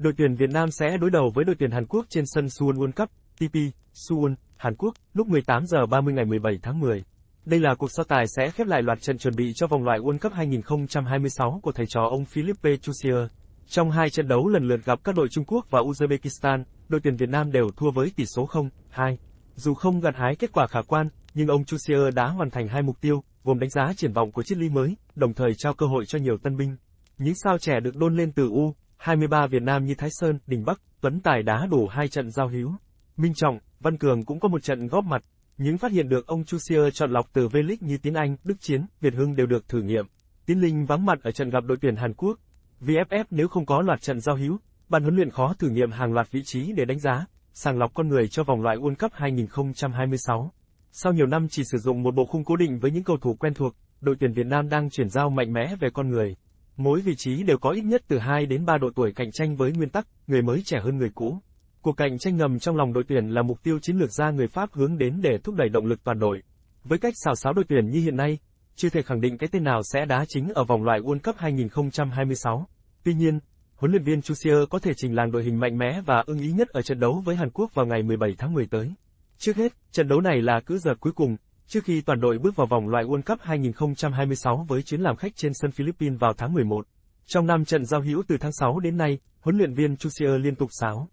Đội tuyển Việt Nam sẽ đối đầu với đội tuyển Hàn Quốc trên sân Suwon World Cup, TP, Suwon, Hàn Quốc, lúc 18 giờ 30 ngày 17 tháng 10. Đây là cuộc so tài sẽ khép lại loạt trận chuẩn bị cho vòng loại World Cup 2026 của thầy trò ông Philippe Chusier. Trong hai trận đấu lần lượt gặp các đội Trung Quốc và Uzbekistan, đội tuyển Việt Nam đều thua với tỷ số 0-2. Dù không gặt hái kết quả khả quan, nhưng ông Chusier đã hoàn thành hai mục tiêu, gồm đánh giá triển vọng của triết lý mới, đồng thời trao cơ hội cho nhiều tân binh. Những sao trẻ được đôn lên từ U, 23 Việt Nam như Thái Sơn, Đình Bắc, Tuấn Tài đá đủ hai trận giao hữu. Minh Trọng, Văn Cường cũng có một trận góp mặt. Những phát hiện được ông Chusier chọn lọc từ V-League như Tiến Anh, Đức Chiến, Việt Hưng đều được thử nghiệm. Tiến Linh vắng mặt ở trận gặp đội tuyển Hàn Quốc. VFF nếu không có loạt trận giao hữu, ban huấn luyện khó thử nghiệm hàng loạt vị trí để đánh giá, sàng lọc con người cho vòng loại World Cup 2026. Sau nhiều năm chỉ sử dụng một bộ khung cố định với những cầu thủ quen thuộc, đội tuyển Việt Nam đang chuyển giao mạnh mẽ về con người. Mỗi vị trí đều có ít nhất từ 2 đến 3 đội tuổi cạnh tranh với nguyên tắc, người mới trẻ hơn người cũ. Cuộc cạnh tranh ngầm trong lòng đội tuyển là mục tiêu chiến lược ra người Pháp hướng đến để thúc đẩy động lực toàn đội. Với cách xào xáo đội tuyển như hiện nay, chưa thể khẳng định cái tên nào sẽ đá chính ở vòng loại World Cup 2026. Tuy nhiên, huấn luyện viên Chusier có thể trình làng đội hình mạnh mẽ và ưng ý nhất ở trận đấu với Hàn Quốc vào ngày 17 tháng 10 tới. Trước hết, trận đấu này là cứ giờ cuối cùng, Trước khi toàn đội bước vào vòng loại World Cup 2026 với chuyến làm khách trên sân Philippines vào tháng 11, trong 5 trận giao hữu từ tháng 6 đến nay, huấn luyện viên Chusier liên tục sáo.